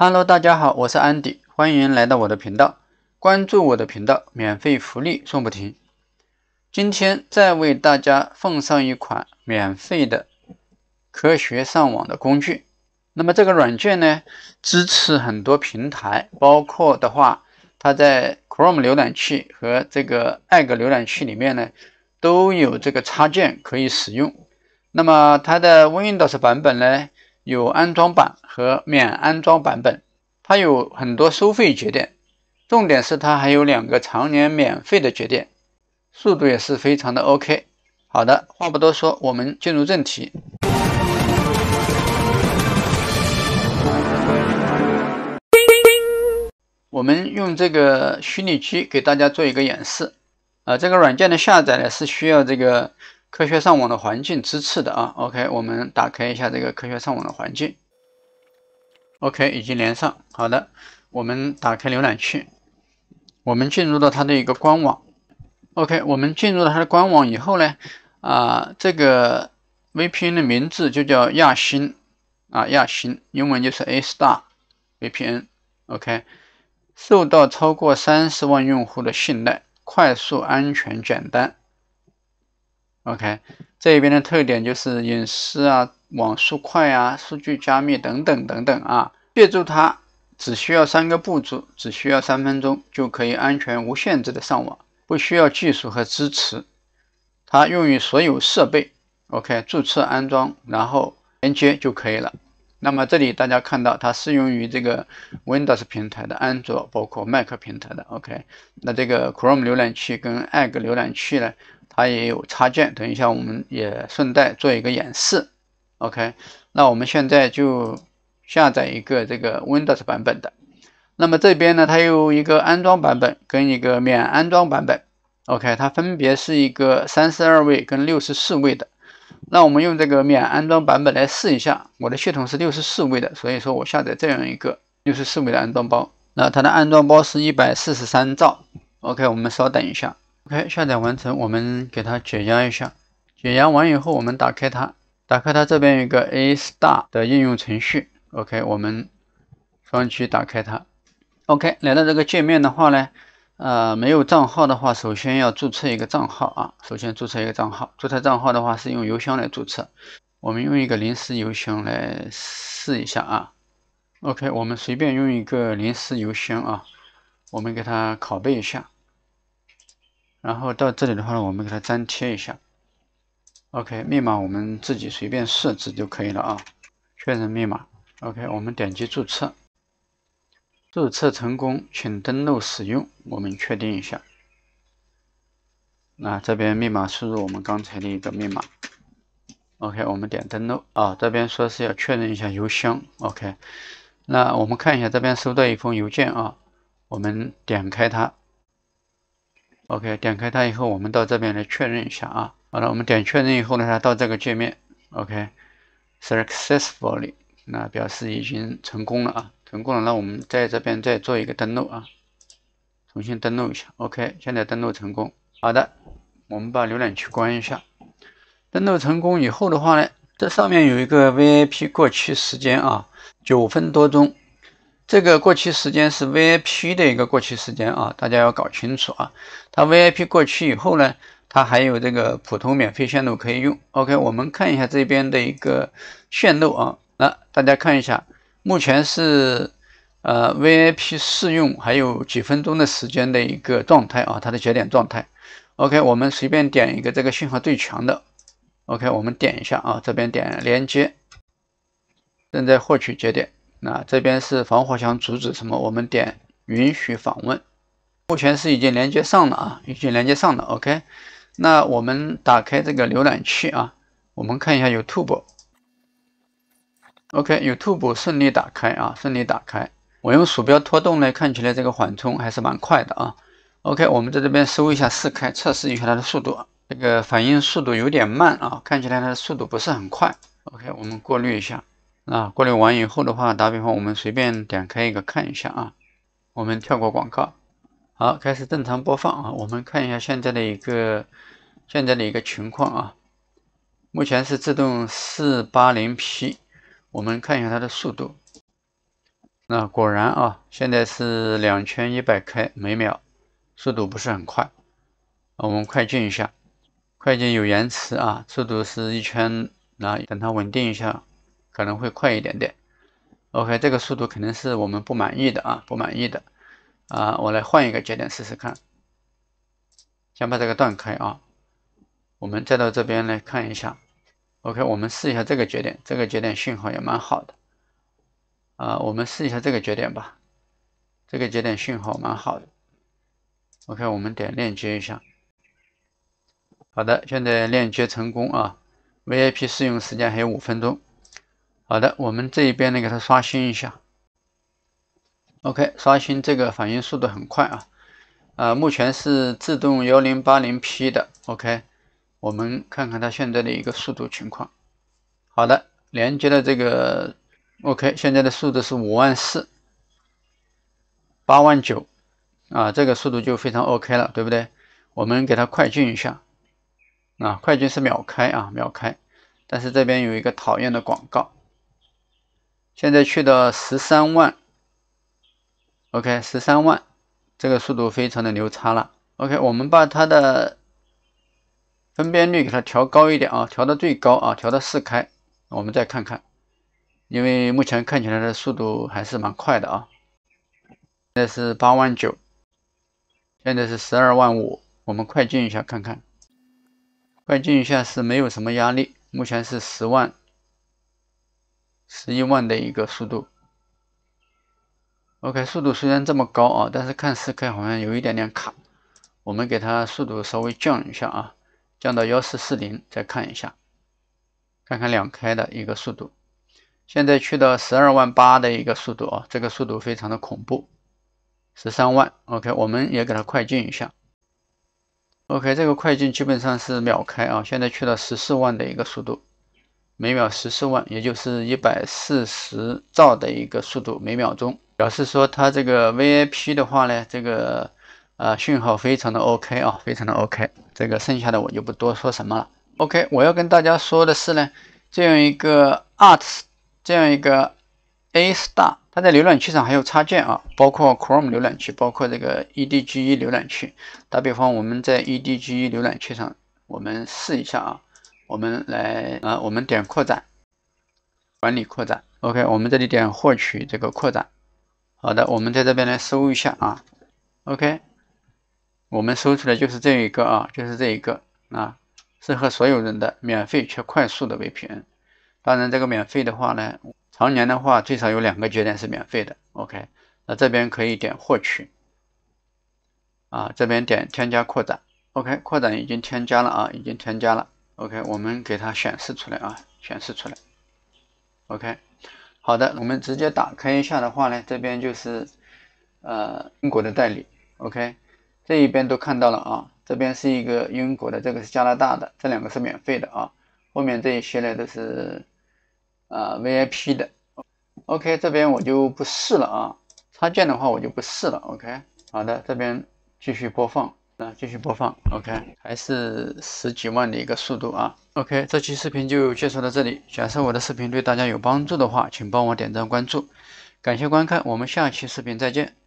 Hello，大家好，我是安迪，欢迎来到我的频道，关注我的频道，免费福利送不停。今天再为大家奉上一款免费的科学上网的工具。那么这个软件呢，支持很多平台，包括的话，它在 Chrome 浏览器和这个 e g g 浏览器里面呢，都有这个插件可以使用。那么它的 Windows 版本呢？有安装版和免安装版本，它有很多收费节点，重点是它还有两个常年免费的节点，速度也是非常的 OK。好的，话不多说，我们进入正题。我们用这个虚拟机给大家做一个演示。啊，这个软件的下载呢是需要这个。科学上网的环境支持的啊，OK，我们打开一下这个科学上网的环境。OK，已经连上，好的，我们打开浏览器，我们进入到它的一个官网。OK，我们进入了它的官网以后呢，啊，这个 VPN 的名字就叫亚星啊，亚星，英文就是 A Star VPN。OK，受到超过三十万用户的信赖，快速、安全、简单。OK，这边的特点就是隐私啊，网速快啊，数据加密等等等等啊。借助它，只需要三个步骤，只需要三分钟就可以安全无限制的上网，不需要技术和支持。它用于所有设备。OK，注册安装，然后连接就可以了。那么这里大家看到，它适用于这个 Windows 平台的安卓，包括 Mac 平台的。OK，那这个 Chrome 浏览器跟 e g g 浏览器呢？它也有插件，等一下我们也顺带做一个演示。OK，那我们现在就下载一个这个 Windows 版本的。那么这边呢，它有一个安装版本跟一个免安装版本。OK，它分别是一个三十二位跟六十四位的。那我们用这个免安装版本来试一下，我的系统是六十四位的，所以说我下载这样一个六十四位的安装包。那它的安装包是一百四十三兆。OK，我们稍等一下。OK，下载完成，我们给它解压一下。解压完以后，我们打开它，打开它这边有一个 A Star 的应用程序。OK，我们双击打开它。OK，来到这个界面的话呢，呃，没有账号的话，首先要注册一个账号啊。首先注册一个账号，注册账号的话是用邮箱来注册。我们用一个临时邮箱来试一下啊。OK，我们随便用一个临时邮箱啊，我们给它拷贝一下。然后到这里的话，呢，我们给它粘贴一下。OK，密码我们自己随便设置就可以了啊。确认密码，OK，我们点击注册。注册成功，请登录使用。我们确定一下。那这边密码输入我们刚才的一个密码。OK，我们点登录啊。这边说是要确认一下邮箱。OK，那我们看一下这边收到一封邮件啊。我们点开它。OK，点开它以后，我们到这边来确认一下啊。好了，我们点确认以后呢，它到这个界面。OK，successfully，那表示已经成功了啊。成功了，那我们在这边再做一个登录啊，重新登录一下。OK，现在登录成功。好的，我们把浏览器关一下。登录成功以后的话呢，这上面有一个 VIP 过期时间啊，九分多钟。这个过期时间是 VIP 的一个过期时间啊，大家要搞清楚啊。它 VIP 过期以后呢，它还有这个普通免费线路可以用。OK，我们看一下这边的一个线路啊。那大家看一下，目前是呃 VIP 试用，还有几分钟的时间的一个状态啊，它的节点状态。OK，我们随便点一个这个信号最强的。OK，我们点一下啊，这边点连接，正在获取节点。那这边是防火墙阻止什么？我们点允许访问，目前是已经连接上了啊，已经连接上了。OK，那我们打开这个浏览器啊，我们看一下有 Tube，OK，有 Tube 顺利打开啊，顺利打开。我用鼠标拖动呢，看起来这个缓冲还是蛮快的啊。OK，我们在这边搜一下试开测试一下它的速度，这个反应速度有点慢啊，看起来它的速度不是很快。OK，我们过滤一下。啊，过滤完以后的话，打比方，我们随便点开一个看一下啊。我们跳过广告，好，开始正常播放啊。我们看一下现在的一个现在的一个情况啊。目前是自动四八零 P，我们看一下它的速度。那果然啊，现在是两千一百 K 每秒，速度不是很快。我们快进一下，快进有延迟啊，速度是一圈那等它稳定一下。可能会快一点点。OK，这个速度肯定是我们不满意的啊，不满意的啊。我来换一个节点试试看，先把这个断开啊。我们再到这边来看一下。OK，我们试一下这个节点，这个节点信号也蛮好的啊。我们试一下这个节点吧，这个节点信号蛮好的。OK，我们点链接一下。好的，现在链接成功啊。VIP 试用时间还有五分钟。好的，我们这一边呢给它刷新一下。OK，刷新这个反应速度很快啊。啊，目前是自动幺零八零 P 的。OK，我们看看它现在的一个速度情况。好的，连接了这个 OK，现在的速度是五万四八万九啊，这个速度就非常 OK 了，对不对？我们给它快进一下啊，快进是秒开啊，秒开。但是这边有一个讨厌的广告。现在去到十三万，OK，十三万，这个速度非常的牛叉了。OK，我们把它的分辨率给它调高一点啊，调到最高啊，调到四开，我们再看看，因为目前看起来的速度还是蛮快的啊。现在是八万九，现在是十二万五，我们快进一下看看，快进一下是没有什么压力，目前是十万。十一万的一个速度，OK，速度虽然这么高啊，但是看四 K 好像有一点点卡，我们给它速度稍微降一下啊，降到幺四四零再看一下，看看两开的一个速度，现在去到十二万八的一个速度啊，这个速度非常的恐怖，十三万，OK，我们也给它快进一下，OK，这个快进基本上是秒开啊，现在去了十四万的一个速度。每秒十四万，也就是一百四十兆的一个速度，每秒钟表示说它这个 VIP 的话呢，这个啊讯号非常的 OK 啊，非常的 OK。这个剩下的我就不多说什么了。OK，我要跟大家说的是呢，这样一个 Art s 这样一个 A Star，它在浏览器上还有插件啊，包括 Chrome 浏览器，包括这个 EDG 浏览器。打比方，我们在 EDG 浏览器上，我们试一下啊。我们来啊，我们点扩展，管理扩展，OK，我们这里点获取这个扩展。好的，我们在这边来搜一下啊，OK，我们搜出来就是这一个啊，就是这一个啊，适合所有人的免费却快速的 VPN。当然，这个免费的话呢，常年的话最少有两个节点是免费的，OK，那这边可以点获取，啊，这边点添加扩展，OK，扩展已经添加了啊，已经添加了。OK，我们给它显示出来啊，显示出来。OK，好的，我们直接打开一下的话呢，这边就是呃英国的代理。OK，这一边都看到了啊，这边是一个英国的，这个是加拿大的，这两个是免费的啊，后面这一些呢都是啊 VIP 的。OK，这边我就不试了啊，插件的话我就不试了。OK，好的，这边继续播放。那继续播放，OK，还是十几万的一个速度啊，OK，这期视频就介绍到这里。假设我的视频对大家有帮助的话，请帮我点赞关注，感谢观看，我们下期视频再见。